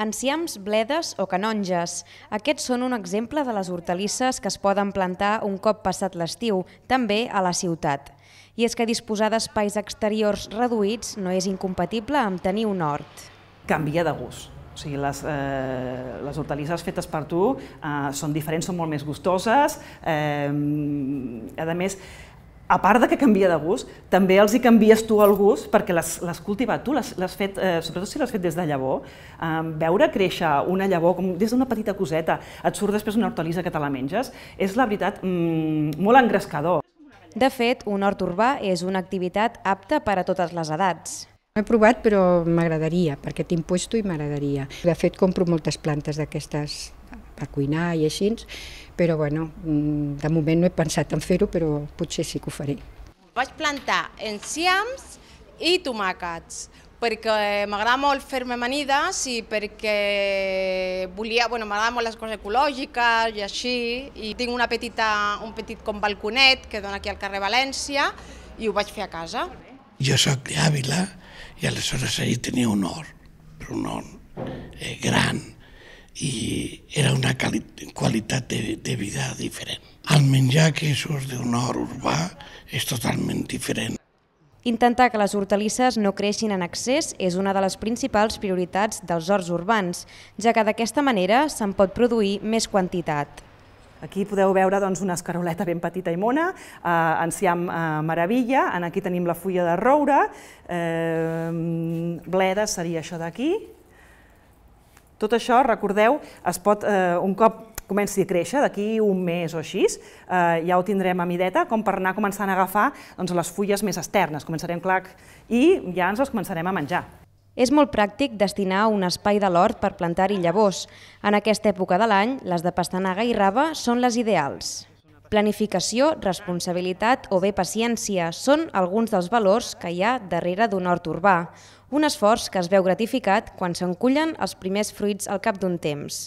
Enciams, bledes o canonges. Aquests són un exemple de les hortalisses que es poden plantar un cop passat l'estiu, també a la ciutat. I és que disposar d'espais exteriors reduïts no és incompatible amb tenir un hort. Canvia de gust. O sigui, les, eh, les hortalisses fetes per tu eh, són diferents, són molt més gustoses. Eh, a més, a part de que canvia de gust, també els hi canvies tu el gust perquè l'has cultivat tu, l'has fet, eh, sobretot si l'has fet des de llavor, eh, veure créixer una llavor com des d'una petita coseta, et surt després una hortalissa que te la menges, és la veritat mm, molt engrescador. De fet, un hort urbà és una activitat apta per a totes les edats. He provat però m'agradaria, perquè tinc puesto i m'agradaria. De fet, compro moltes plantes d'aquestes a cuinar i així, però bueno, mm, de moment no he pensat en fer-ho, però potser sí que ho faré. Vaig plantar enciams i tomàquets, perquè m'agrada molt fer-me amanides i perquè volia, bueno, m'agraden molt les coses ecològiques i així, i tinc una petita, un petit com balconet que dona aquí al carrer València i ho vaig fer a casa. Jo sóc d'Àvila i aleshores allà tenia un hort, però un hort eh, gran, i era una qualitat de, de vida diferent. El menjar que surt d'un hort urbà és totalment diferent. Intentar que les hortalisses no creixin en excés és una de les principals prioritats dels horts urbans, ja que d'aquesta manera se'n pot produir més quantitat. Aquí podeu veure doncs, una escaroleta ben petita i mona, eh, enciam eh, meravilla, en aquí tenim la fulla de roure, eh, bleda seria això d'aquí, tot això, recordeu, es pot, eh, un cop comenci a créixer, d'aquí un mes o així, eh, ja ho tindrem a mideta, com per anar començant a agafar doncs, les fulles més externes. Començarem clac i ja ens les començarem a menjar. És molt pràctic destinar un espai de l'hort per plantar-hi llavors. En aquesta època de l'any, les de pastanaga i rava són les ideals. Planificació, responsabilitat o bé paciència són alguns dels valors que hi ha darrere d'un hort urbà, un esforç que es veu gratificat quan s'encullen els primers fruits al cap d'un temps.